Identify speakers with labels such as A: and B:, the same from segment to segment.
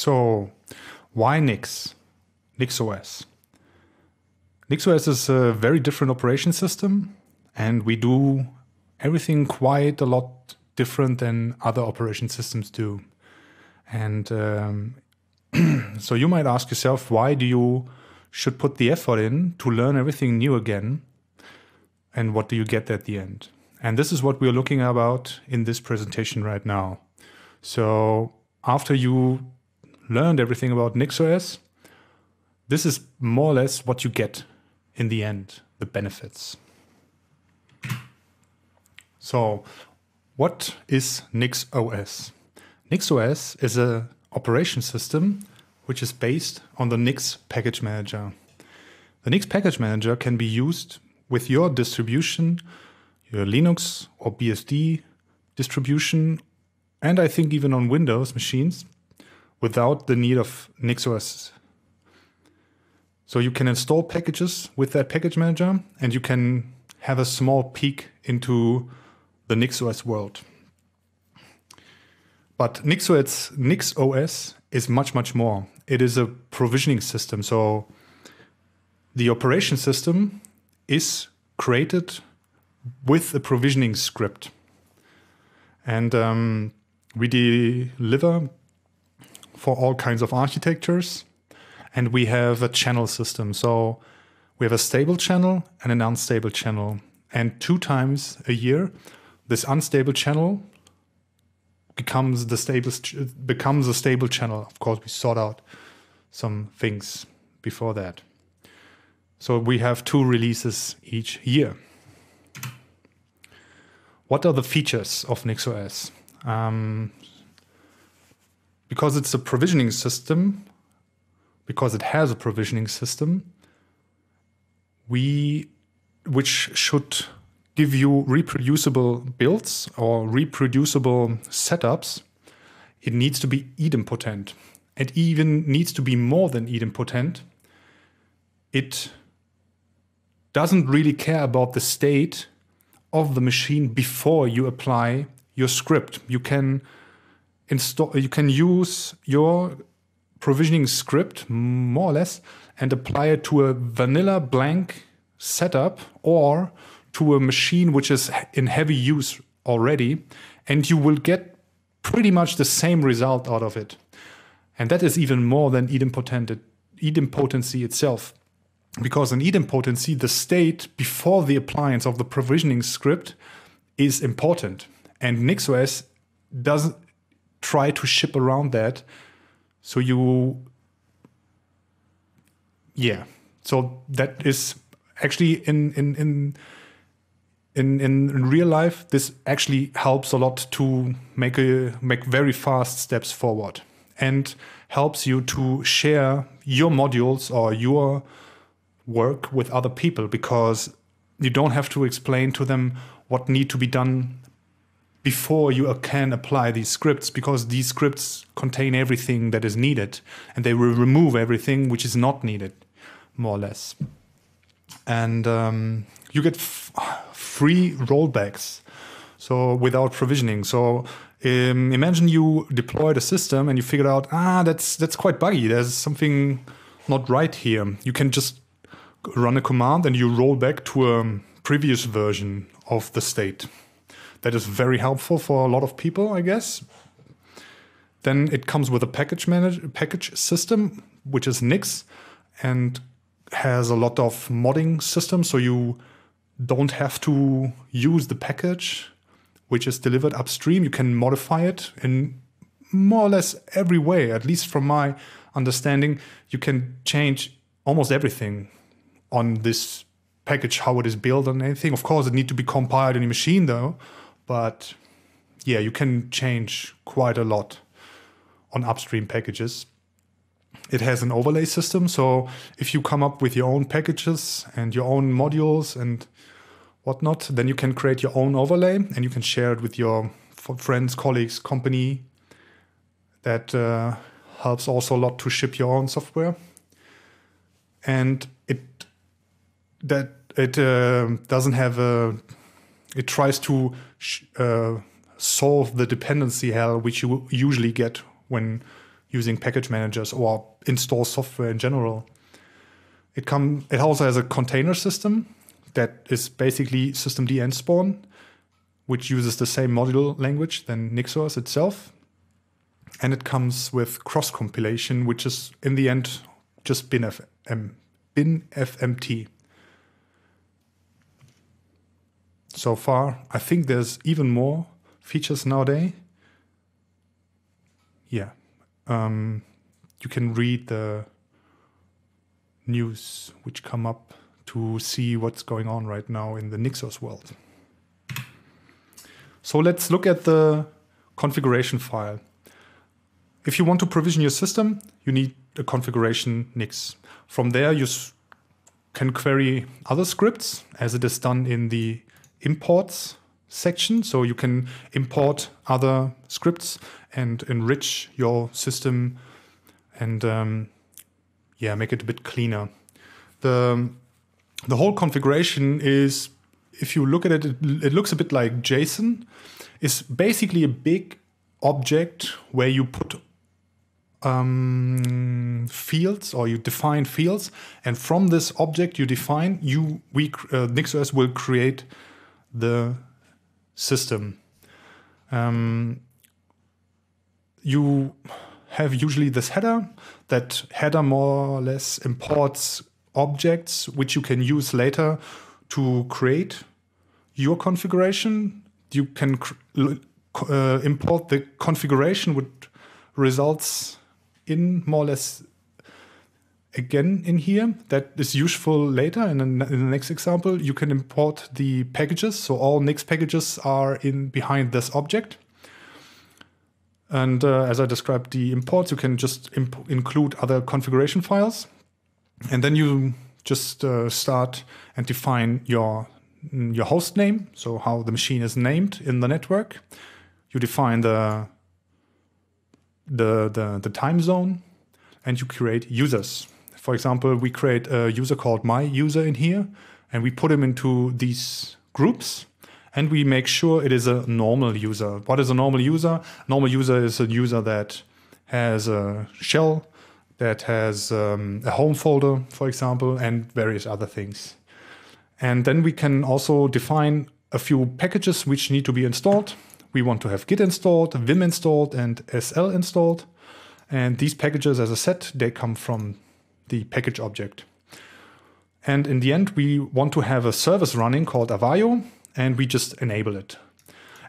A: So why Nix? NixOS. NixOS is a very different operation system, and we do everything quite a lot different than other operation systems do. And um, so you might ask yourself, why do you should put the effort in to learn everything new again? And what do you get at the end? And this is what we're looking about in this presentation right now. So after you learned everything about NixOS, this is more or less what you get in the end, the benefits. So, what is NixOS? NixOS is an operation system which is based on the Nix package manager. The Nix package manager can be used with your distribution, your Linux or BSD distribution, and I think even on Windows machines without the need of NixOS. So you can install packages with that package manager and you can have a small peek into the NixOS world. But NixOS, NixOS is much, much more. It is a provisioning system. So the operation system is created with a provisioning script. And um, we deliver for all kinds of architectures. And we have a channel system. So we have a stable channel and an unstable channel. And two times a year, this unstable channel becomes the stable becomes a stable channel. Of course, we sort out some things before that. So we have two releases each year. What are the features of NixOS? Um, because it's a provisioning system, because it has a provisioning system, we which should give you reproducible builds or reproducible setups, it needs to be idempotent. It even needs to be more than idempotent. It doesn't really care about the state of the machine before you apply your script. You can install you can use your provisioning script more or less and apply it to a vanilla blank setup or to a machine which is in heavy use already and you will get pretty much the same result out of it and that is even more than idempotent idempotency itself because in idempotency the state before the appliance of the provisioning script is important and nixos does try to ship around that. So you, yeah. So that is actually in in in in in real life. This actually helps a lot to make a make very fast steps forward and helps you to share your modules or your work with other people because you don't have to explain to them what need to be done before you can apply these scripts because these scripts contain everything that is needed and they will remove everything which is not needed more or less and um, you get free rollbacks so without provisioning so um, imagine you deployed a system and you figured out ah that's that's quite buggy there's something not right here you can just run a command and you roll back to a previous version of the state that is very helpful for a lot of people, I guess. Then it comes with a package manage package system, which is Nix, and has a lot of modding systems, so you don't have to use the package which is delivered upstream. You can modify it in more or less every way, at least from my understanding. You can change almost everything on this package, how it is built and anything. Of course, it need to be compiled in a machine though. But yeah, you can change quite a lot on upstream packages. It has an overlay system. So if you come up with your own packages and your own modules and whatnot, then you can create your own overlay and you can share it with your friends, colleagues, company. That uh, helps also a lot to ship your own software. And it that it uh, doesn't have a it tries to uh, solve the dependency hell which you usually get when using package managers or install software in general. It come it also has a container system that is basically systemd and spawn, which uses the same module language than Nixos itself. And it comes with cross compilation, which is in the end just binfm binfmt. so far. I think there's even more features nowadays. Yeah. Um, you can read the news which come up to see what's going on right now in the Nixos world. So let's look at the configuration file. If you want to provision your system, you need a configuration nix. From there, you can query other scripts as it is done in the imports section. So you can import other scripts and enrich your system and um, yeah, make it a bit cleaner. The, the whole configuration is, if you look at it, it, it looks a bit like JSON. It's basically a big object where you put um, fields or you define fields, and from this object you define, you we uh, NixOS will create the system. Um, you have usually this header. That header more or less imports objects which you can use later to create your configuration. You can uh, import the configuration which results in more or less again in here that is useful later in, an, in, the next example. You can import the packages. So all Nix packages are in behind this object. And uh, as I described the imports, you can just include other configuration files. And then you just uh, start and define your, your host name. So how the machine is named in the network. You define the, the, the, the time zone and you create users. For example, we create a user called my user in here, and we put him into these groups and we make sure it is a normal user. What is a normal user? Normal user is a user that has a shell, that has um, a home folder, for example, and various other things. And then we can also define a few packages which need to be installed. We want to have Git installed, Vim installed, and SL installed. And these packages as I said, they come from the package object. And in the end, we want to have a service running called Avayo, and we just enable it.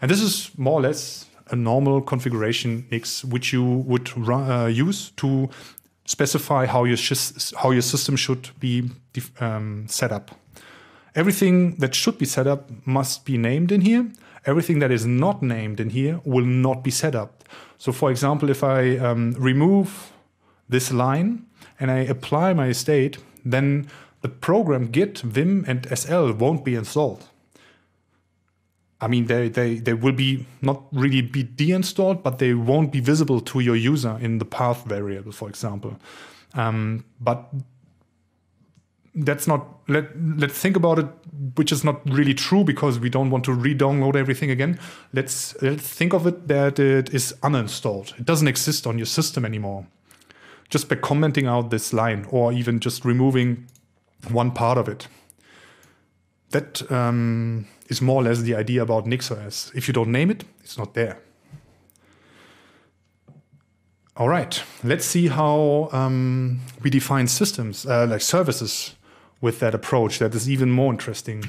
A: And this is more or less a normal configuration mix which you would uh, use to specify how your, how your system should be um, set up. Everything that should be set up must be named in here. Everything that is not named in here will not be set up. So, for example, if I um, remove this line, and I apply my state, then the program Git, Vim, and SL won't be installed. I mean, they, they, they will be not really be deinstalled, but they won't be visible to your user in the path variable, for example. Um, but that's not let let's think about it, which is not really true because we don't want to re-download everything again. Let's let's think of it that it is uninstalled. It doesn't exist on your system anymore just by commenting out this line or even just removing one part of it. That um, is more or less the idea about NixOS. If you don't name it, it's not there. All right, let's see how um, we define systems, uh, like services, with that approach that is even more interesting.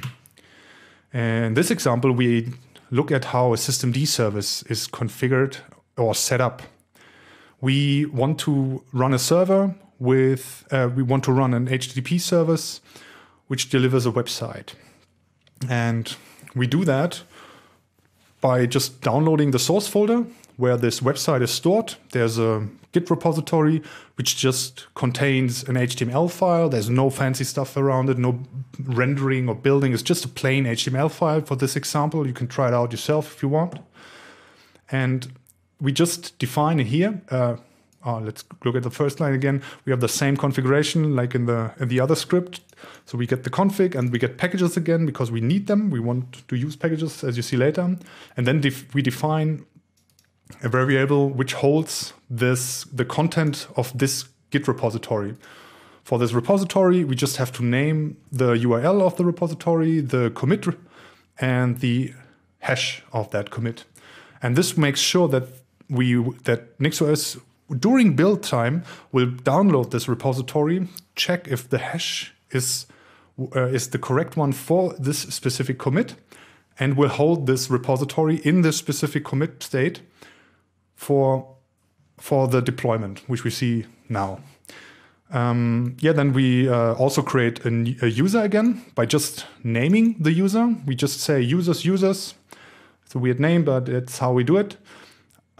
A: In this example, we look at how a systemd service is configured or set up we want to run a server with, uh, we want to run an HTTP service which delivers a website. And we do that by just downloading the source folder where this website is stored. There's a Git repository which just contains an HTML file. There's no fancy stuff around it, no rendering or building. It's just a plain HTML file for this example. You can try it out yourself if you want. And we just define here. Uh, oh, let's look at the first line again. We have the same configuration like in the in the other script. So we get the config and we get packages again because we need them. We want to use packages as you see later. And then def we define a variable which holds this the content of this Git repository. For this repository, we just have to name the URL of the repository, the commit, and the hash of that commit. And this makes sure that we that NixOS during build time will download this repository, check if the hash is uh, is the correct one for this specific commit, and will hold this repository in this specific commit state for for the deployment, which we see now. Um, yeah, then we uh, also create a, a, user again by just naming the user. We just say users users. It's a weird name, but it's how we do it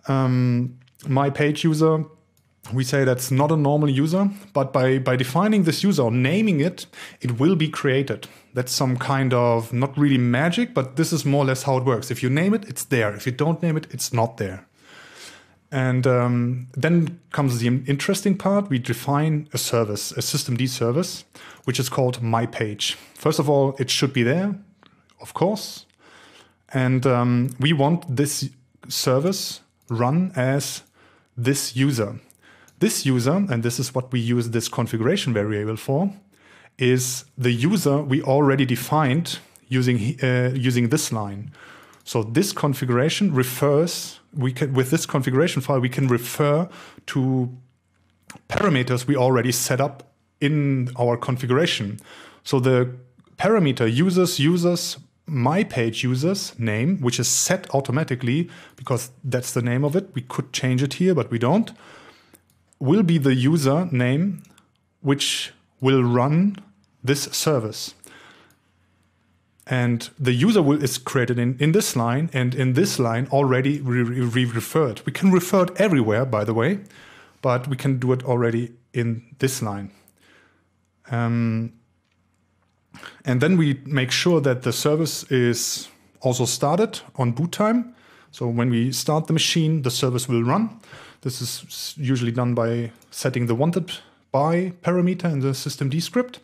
A: um, my page user, we say that's not a normal user, but by, by defining this user or naming it, it will be created. That's some kind of not really magic, but this is more or less how it works. If you name it, it's there. If you don't name it, it's not there. And um, then comes the interesting part. We define a service, a systemd service, which is called my page. First of all, it should be there, of course. And um, we want this service run as this user. This user, and this is what we use this configuration variable for, is the user we already defined using, uh, using this line. So this configuration refers, we can, with this configuration file, we can refer to parameters we already set up in our configuration. So the parameter users, users, my page user's name, which is set automatically because that's the name of it. We could change it here, but we don't. Will be the user name which will run this service. And the user will, is created in, in this line and in this line already re, re referred. We can refer it everywhere, by the way, but we can do it already in this line. Um, and then we make sure that the service is also started on boot time. So when we start the machine, the service will run. This is usually done by setting the wanted by parameter in the systemd script.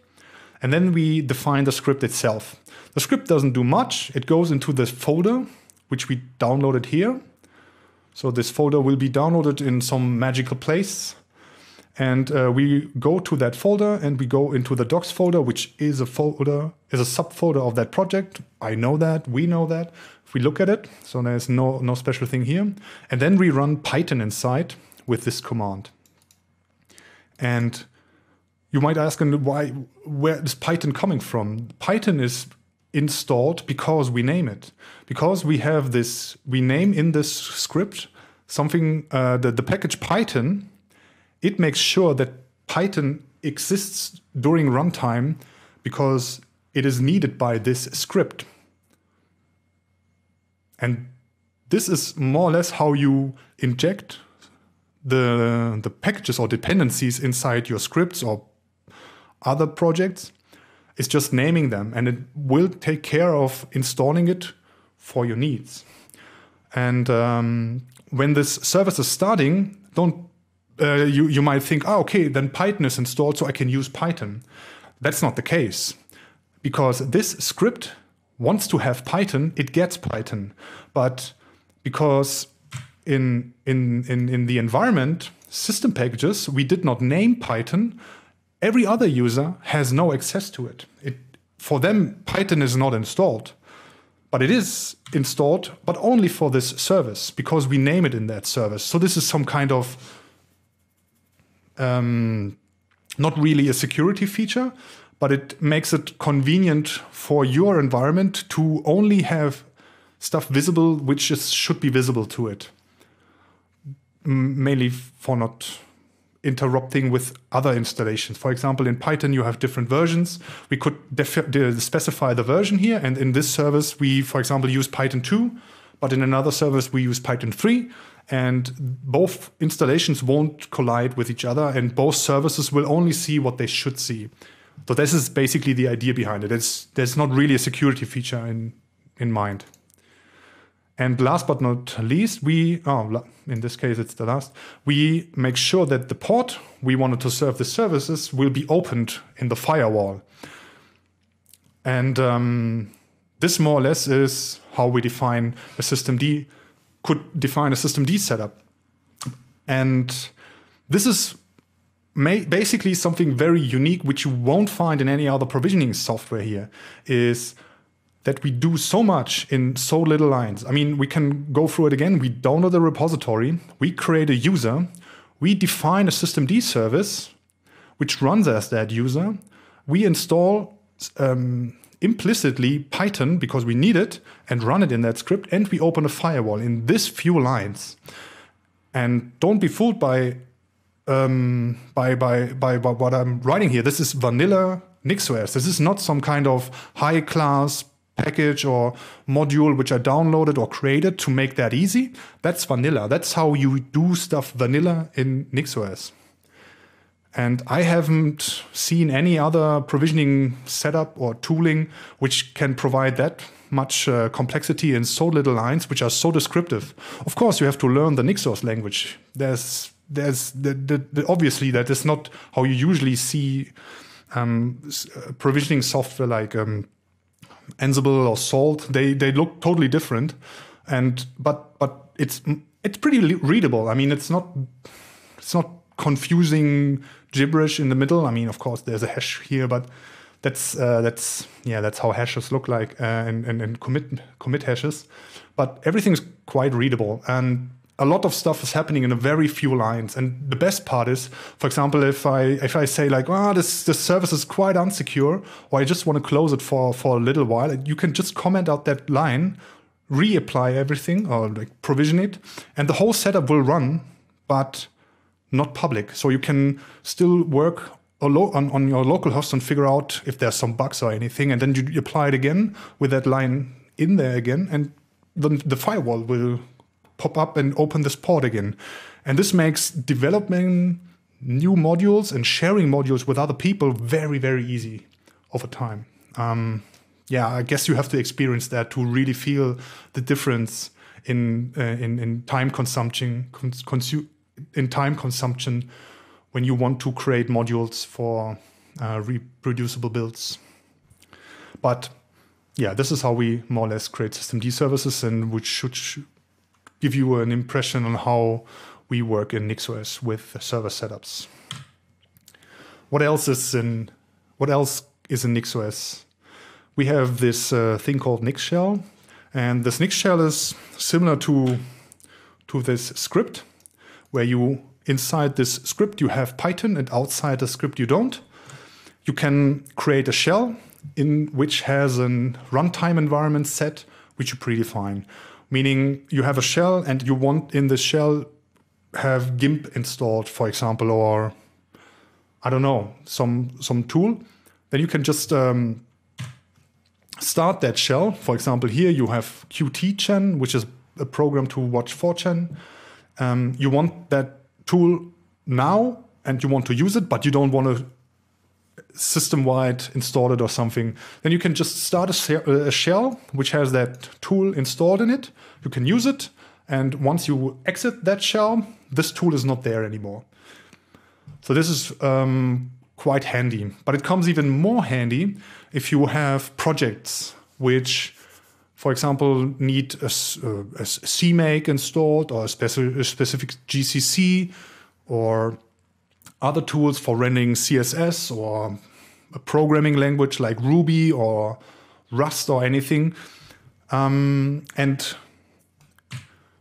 A: And then we define the script itself. The script doesn't do much. It goes into this folder, which we downloaded here. So this folder will be downloaded in some magical place and uh, we go to that folder and we go into the docs folder, which is a folder, is a subfolder of that project. I know that, we know that. If we look at it, so there's no, no special thing here. And then we run Python inside with this command. And you might ask, why, where is Python coming from? Python is installed because we name it. Because we have this, we name in this script something, uh, the, the package Python, it makes sure that Python exists during runtime because it is needed by this script. And this is more or less how you inject the, the packages or dependencies inside your scripts or other projects. It's just naming them and it will take care of installing it for your needs. And um, when this service is starting, don't uh, you, you might think, oh, okay, then Python is installed, so I can use Python. That's not the case because this script wants to have Python, it gets Python. But because in, in, in, in the environment, system packages, we did not name Python, every other user has no access to it. it for them, Python is not installed. But it is installed, but only for this service because we name it in that service. So this is some kind of um, not really a security feature, but it makes it convenient for your environment to only have stuff visible which is, should be visible to it. M mainly for not interrupting with other installations. For example, in Python, you have different versions. We could specify the version here. And in this service, we, for example, use Python 2, but in another service, we use Python 3 and both installations won't collide with each other and both services will only see what they should see so this is basically the idea behind it it's there's not really a security feature in in mind and last but not least we oh in this case it's the last we make sure that the port we wanted to serve the services will be opened in the firewall and um, this more or less is how we define a systemd could define a system D setup. And this is basically something very unique, which you won't find in any other provisioning software here, is that we do so much in so little lines. I mean, we can go through it again. We download the repository, we create a user, we define a systemd service, which runs as that user. We install um, implicitly Python because we need it and run it in that script, and we open a firewall in this few lines. And don't be fooled by um, by, by, by, by what I'm writing here. This is vanilla NixOS. This is not some kind of high class package or module which I downloaded or created to make that easy. That's vanilla. That's how you do stuff vanilla in NixOS. And I haven't seen any other provisioning setup or tooling which can provide that much uh, complexity in so little lines, which are so descriptive. Of course, you have to learn the Nixos language. There's, there's the, the, the, obviously that is not how you usually see um, uh, provisioning software like um, Ansible or Salt. They they look totally different, and but but it's it's pretty readable. I mean, it's not it's not confusing gibberish in the middle. I mean, of course, there's a hash here, but that's uh, that's yeah, that's how hashes look like uh, and, and, and commit commit hashes. But everything's quite readable and a lot of stuff is happening in a very few lines. And the best part is, for example, if I if I say like, ah, oh, this this service is quite unsecure, or I just want to close it for for a little while, you can just comment out that line, reapply everything or like provision it, and the whole setup will run. But not public. So you can still work on, on your local host and figure out if there's some bugs or anything, and then you apply it again with that line in there again, and then the firewall will pop up and open this port again. And this makes developing new modules and sharing modules with other people very, very easy over time. Um, yeah, I guess you have to experience that to really feel the difference in uh, in, in time consumption cons- in time consumption when you want to create modules for uh, reproducible builds. But yeah, this is how we more or less create systemd services, and which should give you an impression on how we work in NixOS with server setups. What else is in what else is in NixOS? We have this uh, thing called Nix shell, and this Nix shell is similar to to this script, where you inside this script you have Python and outside the script you don't. You can create a shell in which has a runtime environment set which you predefine, meaning you have a shell and you want in the shell have GIMP installed, for example, or I don't know some some tool. Then you can just um, start that shell. For example, here you have Qt which is a program to watch 4chan um, you want that tool now and you want to use it, but you don't want to system wide install it or something, then you can just start a, a shell which has that tool installed in it. You can use it. And once you exit that shell, this tool is not there anymore. So this is um, quite handy. But it comes even more handy if you have projects which for example, need a, uh, a CMake installed or a, speci a specific GCC or other tools for rendering CSS or a programming language like Ruby or Rust or anything. Um, and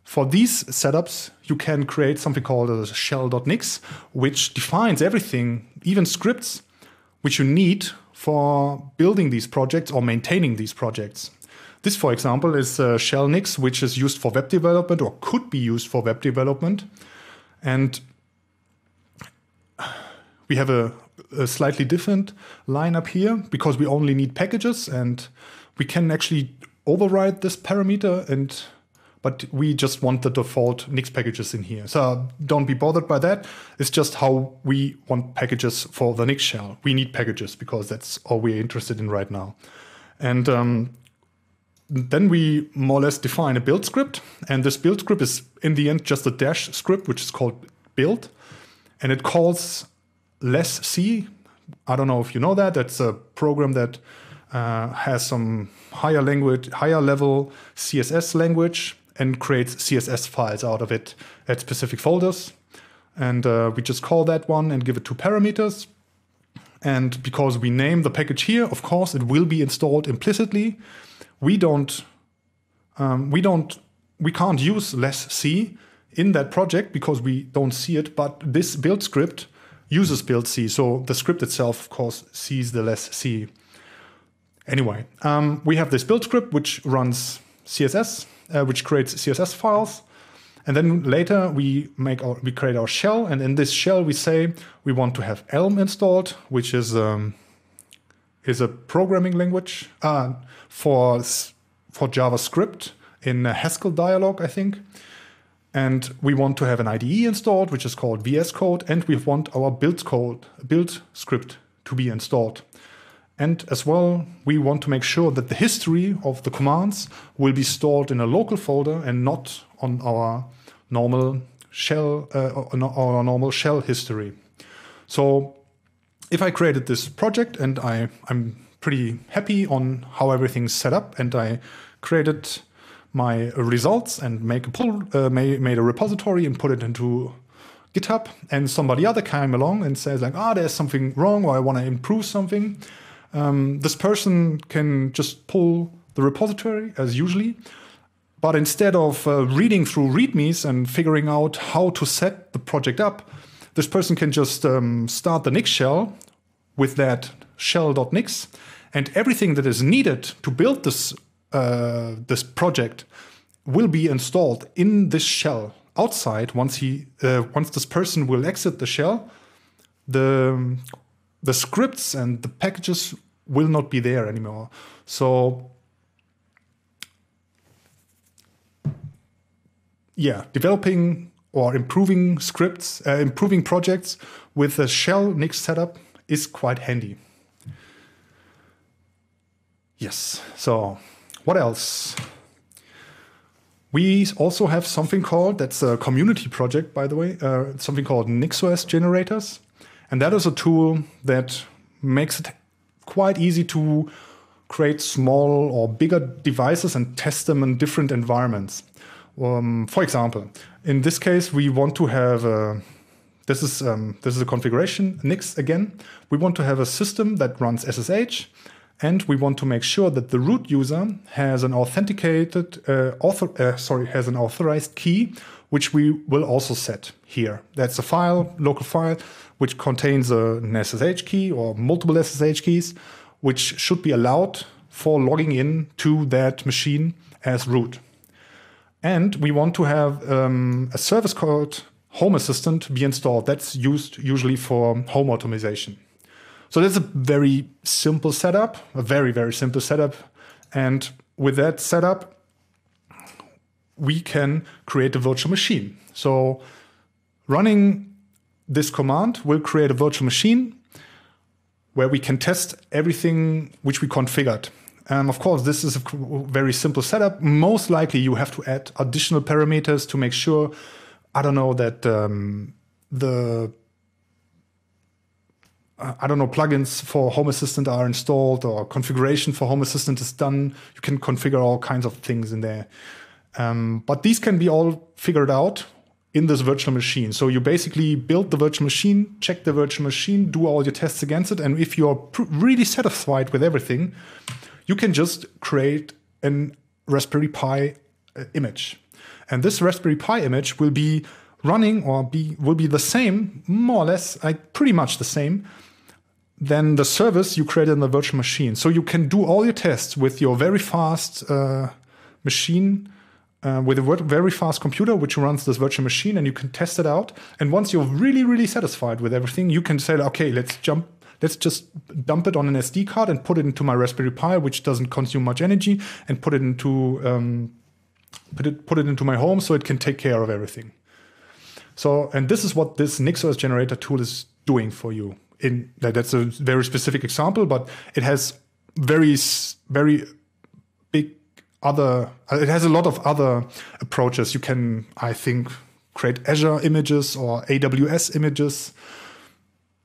A: for these setups, you can create something called a shell.nix, which defines everything, even scripts, which you need for building these projects or maintaining these projects. This, for example, is uh, Shell Nix, which is used for web development or could be used for web development. And we have a, a slightly different lineup here because we only need packages and we can actually override this parameter and but we just want the default Nix packages in here. So don't be bothered by that. It's just how we want packages for the Nix shell. We need packages because that's all we're interested in right now. And um, then we more or less define a build script. And this build script is in the end just a dash script, which is called build. And it calls less C. I don't know if you know that. That's a program that uh, has some higher language, higher level CSS language and creates CSS files out of it at specific folders. And uh, we just call that one and give it two parameters. And because we name the package here, of course, it will be installed implicitly we don't um, we don't we can't use less C in that project because we don't see it, but this build script uses build C. So the script itself, of course, sees the less C. Anyway, um, we have this build script which runs CSS, uh, which creates CSS files. And then later we make our, we create our shell, and in this shell we say we want to have Elm installed, which is um, is a programming language uh, for for JavaScript in Haskell dialog, I think. And we want to have an IDE installed, which is called VS Code, and we want our build code, build script to be installed. And as well, we want to make sure that the history of the commands will be stored in a local folder and not on our normal shell, uh, our normal shell history. So if I created this project and I, I'm pretty happy on how everything's set up and I created my results and make a pull, uh, made a repository and put it into GitHub and somebody other came along and says like, ah, oh, there's something wrong or I want to improve something. Um, this person can just pull the repository as usually, but instead of uh, reading through readmes and figuring out how to set the project up, this person can just um, start the Nix shell with that shell.nix, and everything that is needed to build this uh, this project will be installed in this shell outside. Once he uh, once this person will exit the shell, the the scripts and the packages will not be there anymore. So yeah, developing or improving scripts, uh, improving projects with a shell Nix setup is quite handy. Yes, so what else? We also have something called, that's a community project, by the way, uh, something called NixOS Generators. And that is a tool that makes it quite easy to create small or bigger devices and test them in different environments. Um, for example, in this case, we want to have a, this is um, this is a configuration Nix again. We want to have a system that runs SSH, and we want to make sure that the root user has an authenticated uh, author uh, sorry has an authorized key, which we will also set here. That's a file local file which contains a, an SSH key or multiple SSH keys, which should be allowed for logging in to that machine as root. And we want to have um, a service called Home Assistant be installed. That's used usually for home automation. So that's a very simple setup, a very, very simple setup. And with that setup, we can create a virtual machine. So running this command will create a virtual machine where we can test everything which we configured. Um, of course, this is a very simple setup. Most likely, you have to add additional parameters to make sure, I don't know, that um, the uh, I don't know, plugins for Home Assistant are installed or configuration for Home Assistant is done. You can configure all kinds of things in there. Um, but these can be all figured out in this virtual machine. So you basically build the virtual machine, check the virtual machine, do all your tests against it. And if you're really satisfied with everything, you can just create an Raspberry Pi uh, image. And this Raspberry Pi image will be running or be will be the same, more or less, like pretty much the same than the service you created in the virtual machine. So you can do all your tests with your very fast uh, machine, uh, with a very fast computer which runs this virtual machine, and you can test it out. And once you're really, really satisfied with everything, you can say, okay, let's jump Let's just dump it on an SD card and put it into my Raspberry Pi, which doesn't consume much energy, and put it into um, put it put it into my home so it can take care of everything. So, and this is what this Nixos generator tool is doing for you. In that's a very specific example, but it has very very big other. Uh, it has a lot of other approaches. You can, I think, create Azure images or AWS images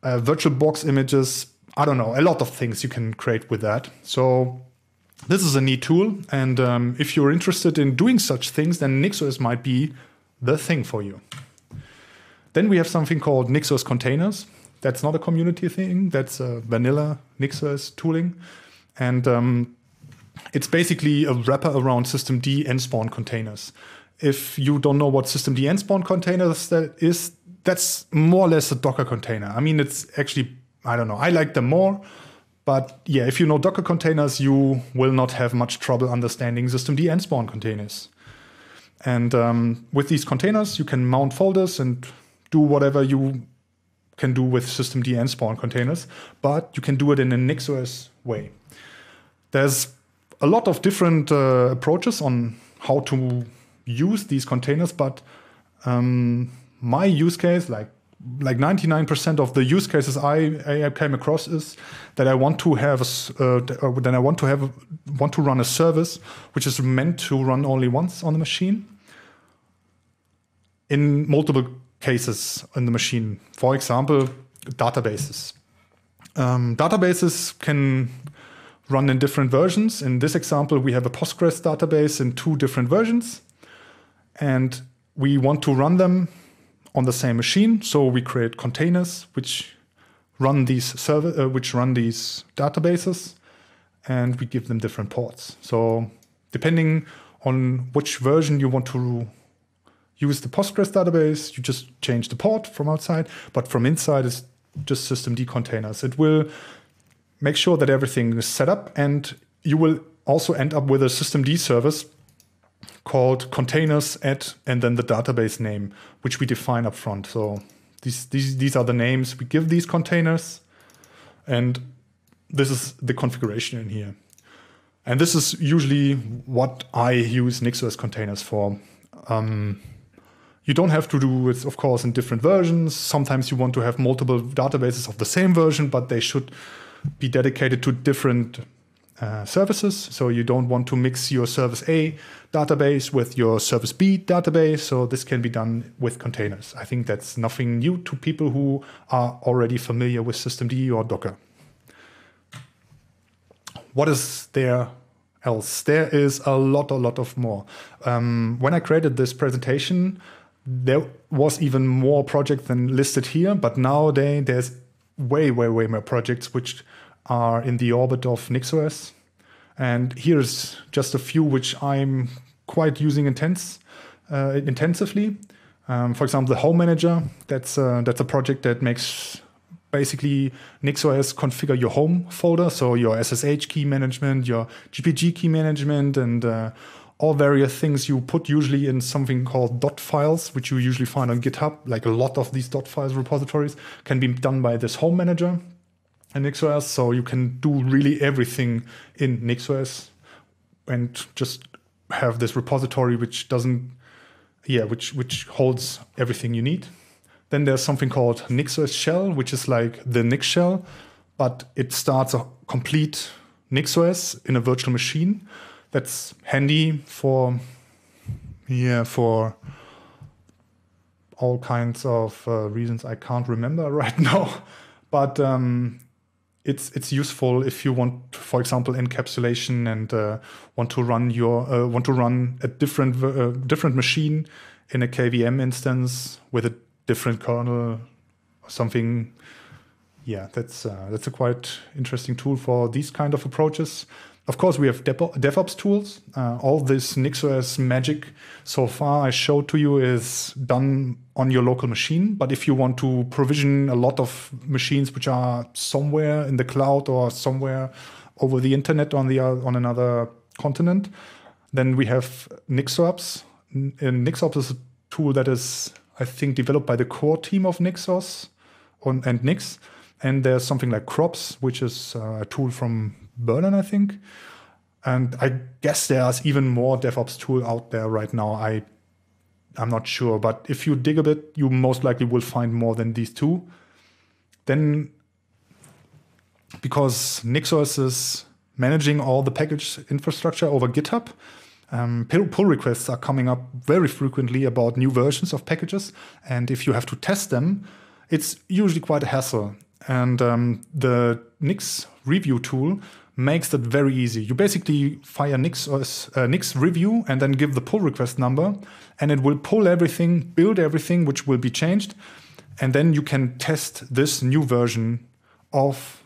A: uh, VirtualBox images. I don't know, a lot of things you can create with that. So this is a neat tool. And um, if you're interested in doing such things, then Nixos might be the thing for you. Then we have something called Nixos containers. That's not a community thing. That's a uh, vanilla Nixos tooling. And um, it's basically a wrapper around systemd and spawn containers. If you don't know what systemd and spawn containers that is, that's more or less a Docker container. I mean, it's actually, I don't know, I like them more. But yeah, if you know Docker containers, you will not have much trouble understanding systemd and spawn containers. And um, with these containers, you can mount folders and do whatever you can do with systemd and spawn containers, but you can do it in a NixOS way. There's a lot of different uh, approaches on how to use these containers, but um, my use case, like like 99% of the use cases I, I came across is that I want to have a, uh, uh then I want to have want to run a service which is meant to run only once on the machine in multiple cases in the machine. For example, databases. Um, databases can run in different versions. In this example, we have a Postgres database in two different versions, and we want to run them on the same machine. So we create containers which run these server, uh, which run these databases, and we give them different ports. So depending on which version you want to use the Postgres database, you just change the port from outside, but from inside it's just systemd containers. It will make sure that everything is set up and you will also end up with a systemd service called containers at and then the database name, which we define up front. So these, these, these are the names we give these containers. And this is the configuration in here. And this is usually what I use NixOS containers for. Um, you don't have to do it, of course, in different versions. Sometimes you want to have multiple databases of the same version, but they should be dedicated to different uh, services. So you don't want to mix your service A database with your service B database. So this can be done with containers. I think that's nothing new to people who are already familiar with systemd or Docker. What is there else? There is a lot, a lot of more. Um, when I created this presentation, there was even more projects than listed here, but nowadays there's way, way, way more projects which are in the orbit of NixOS. And here's just a few which I'm quite using intense, uh, intensively. Um, for example, the Home Manager. That's a, uh, that's a project that makes basically NixOS configure your home folder, so your SSH key management, your GPG key management, and uh, all various things you put usually in something called dot files, which you usually find on GitHub. Like a lot of these dot files repositories can be done by this Home Manager and NixOS. So you can do really everything in NixOS and just have this repository which doesn't, yeah, which which holds everything you need. Then there's something called NixOS shell, which is like the Nix shell, but it starts a complete NixOS in a virtual machine. That's handy for yeah for all kinds of uh, reasons I can't remember right now. But um, it's it's useful if you want, for example, encapsulation and uh, want to run your uh, want to run a different uh, different machine in a KVM instance with a different kernel or something. Yeah, that's uh, that's a quite interesting tool for these kind of approaches. Of course, we have DevOps tools. Uh, all this NixOS magic so far I showed to you is done on your local machine. But if you want to provision a lot of machines which are somewhere in the cloud or somewhere over the internet on the uh, on another continent, then we have NixOps. NixOps is a tool that is, I think, developed by the core team of Nixos on, and Nix. And there's something like Crops, which is uh, a tool from Berlin, I think. And I guess there's even more DevOps tool out there right now. I I'm not sure, but if you dig a bit, you most likely will find more than these two. Then, because Nixos is managing all the package infrastructure over GitHub, um, pull requests are coming up very frequently about new versions of packages, and if you have to test them, it's usually quite a hassle. And um, the Nix review tool makes that very easy. You basically fire Nix, uh, Nix review and then give the pull request number, and it will pull everything, build everything which will be changed, and then you can test this new version of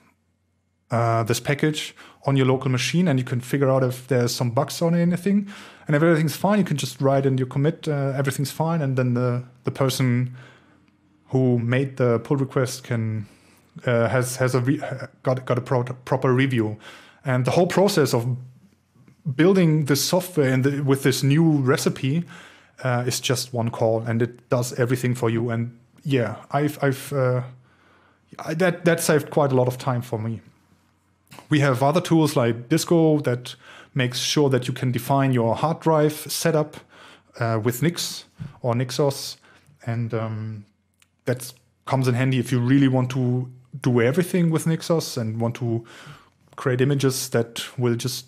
A: uh, this package on your local machine, and you can figure out if there's some bugs on anything. And if everything's fine, you can just write in your commit, uh, everything's fine, and then the, the person who made the pull request can uh, has has a re- uh, got got a pro- proper review, and the whole process of building this software and the, with this new recipe uh, is just one call, and it does everything for you. And yeah, I've I've uh, I, that that saved quite a lot of time for me. We have other tools like Disco that makes sure that you can define your hard drive setup uh, with Nix or Nixos, and um, that comes in handy if you really want to do everything with Nixos and want to create images that will just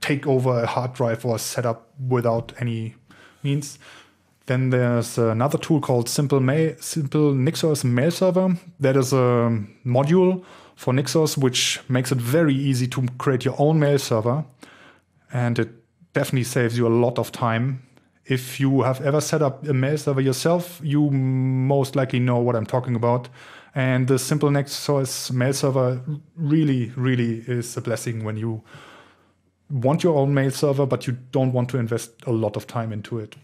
A: take over a hard drive or setup without any means. Then there's another tool called Simple, Mail, Simple Nixos Mail Server. That is a module for Nixos which makes it very easy to create your own mail server. And it definitely saves you a lot of time. If you have ever set up a mail server yourself, you most likely know what I'm talking about. And the simple next source mail server really, really is a blessing when you want your own mail server, but you don't want to invest a lot of time into it.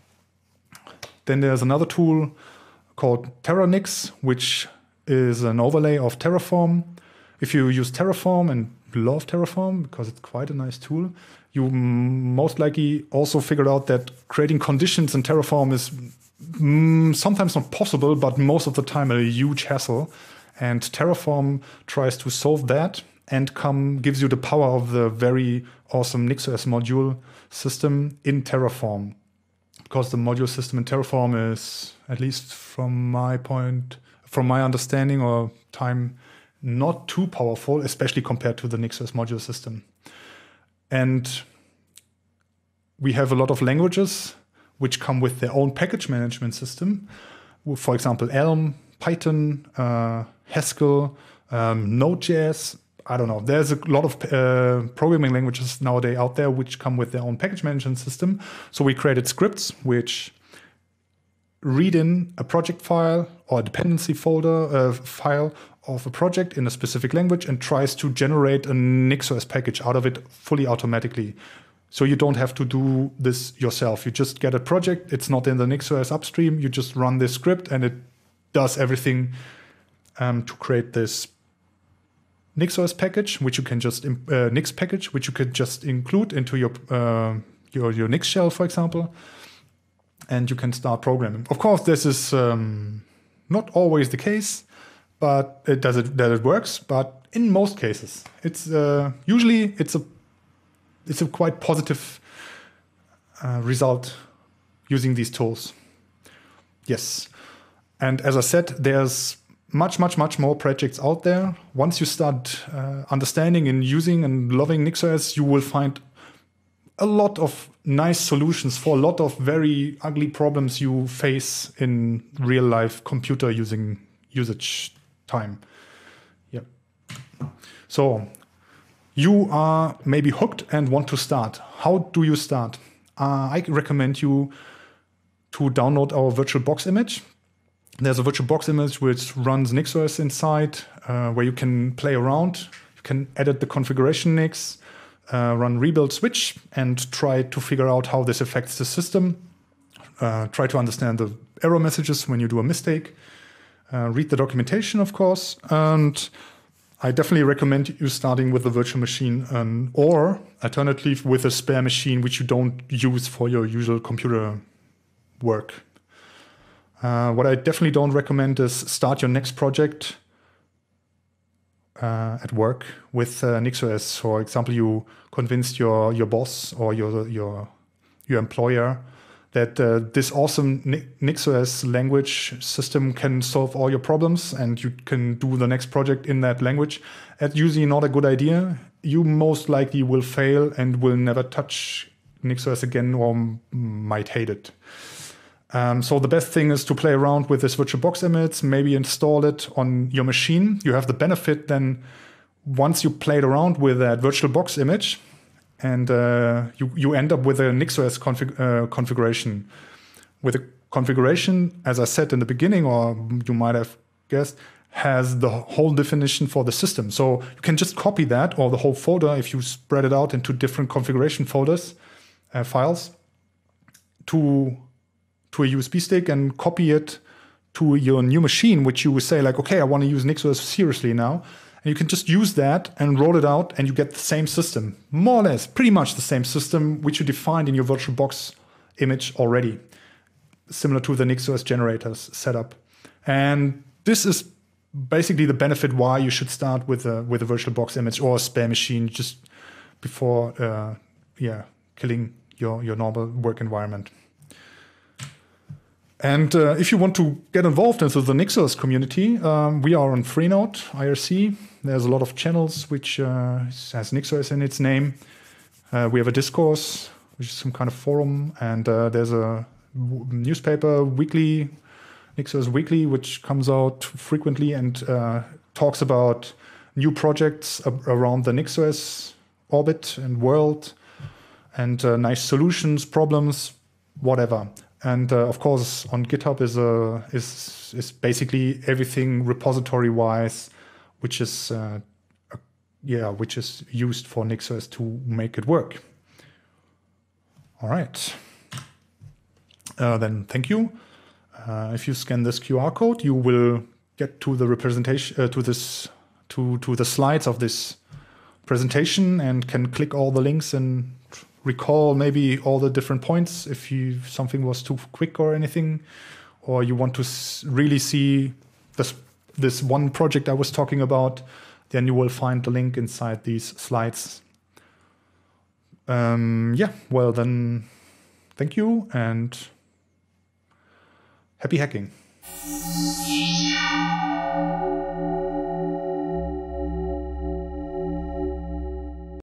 A: Then there's another tool called Terranix, which is an overlay of Terraform. If you use Terraform and love Terraform because it's quite a nice tool, you most likely also figured out that creating conditions in Terraform is mm, sometimes not possible, but most of the time a huge hassle. And Terraform tries to solve that and come gives you the power of the very awesome NixOS module system in Terraform. Because the module system in Terraform is, at least from my point, from my understanding or time, not too powerful, especially compared to the NixOS module system. And we have a lot of languages which come with their own package management system. For example, Elm, Python, uh, Haskell, um, Node.js. I don't know. There's a lot of uh, programming languages nowadays out there which come with their own package management system. So we created scripts which read in a project file or a dependency folder uh, file of a project in a specific language and tries to generate a NixOS package out of it fully automatically. So you don't have to do this yourself. You just get a project. It's not in the NixOS upstream. You just run this script and it does everything um, to create this NixOS package, which you can just uh, Nix package, which you could just include into your uh, your your Nix shell, for example, and you can start programming. Of course, this is um, not always the case, but it does it that it works. But in most cases, it's uh, usually it's a it's a quite positive uh, result using these tools. Yes. And as I said, there's much, much, much more projects out there. Once you start uh, understanding and using and loving NixOS, you will find a lot of nice solutions for a lot of very ugly problems you face in real life computer using usage time. Yeah. So you are maybe hooked and want to start. How do you start? Uh, I recommend you to download our VirtualBox image. There's a VirtualBox image which runs NixOS inside, uh, where you can play around. You can edit the configuration Nix, uh, run rebuild switch, and try to figure out how this affects the system. Uh, try to understand the error messages when you do a mistake. Uh, read the documentation, of course, and I definitely recommend you starting with a virtual machine um, or alternatively with a spare machine which you don't use for your usual computer work. Uh, what I definitely don't recommend is start your next project uh, at work with uh, NixOS. For example, you convinced your, your boss or your, your, your employer that uh, this awesome NixOS language system can solve all your problems and you can do the next project in that language. That's usually not a good idea. You most likely will fail and will never touch NixOS again or might hate it. Um, so the best thing is to play around with virtual VirtualBox image, maybe install it on your machine. You have the benefit then once you played around with that VirtualBox image, and uh, you, you end up with a NixOS config, uh, configuration. With a configuration, as I said in the beginning, or you might have guessed, has the whole definition for the system. So you can just copy that or the whole folder if you spread it out into different configuration folders, uh, files, to to a USB stick and copy it to your new machine, which you would say like, okay, I want to use NixOS seriously now and you can just use that and roll it out, and you get the same system, more or less, pretty much the same system which you defined in your VirtualBox image already, similar to the NixOS generators setup. And this is basically the benefit why you should start with a with a VirtualBox image or a spare machine just before, uh, yeah, killing your your normal work environment. And uh, if you want to get involved into the Nixos community, um, we are on Freenode IRC. There's a lot of channels which uh, has Nixos in its name. Uh, we have a discourse, which is some kind of forum, and uh, there's a w- newspaper weekly, Nixos Weekly, which comes out frequently and uh, talks about new projects ab- around the Nixos orbit and world, and uh, nice solutions, problems, whatever. And uh, of course, on GitHub is a uh, is is basically everything repository wise, which is uh, yeah, which is used for NixOS to make it work. All right. Uh, then thank you. Uh, if you scan this QR code, you will get to the representation uh, to this to to the slides of this presentation and can click all the links in recall maybe all the different points if you something was too quick or anything, or you want to really see this this one project I was talking about, then you will find the link inside these slides. Um, yeah, well then, thank you and happy hacking.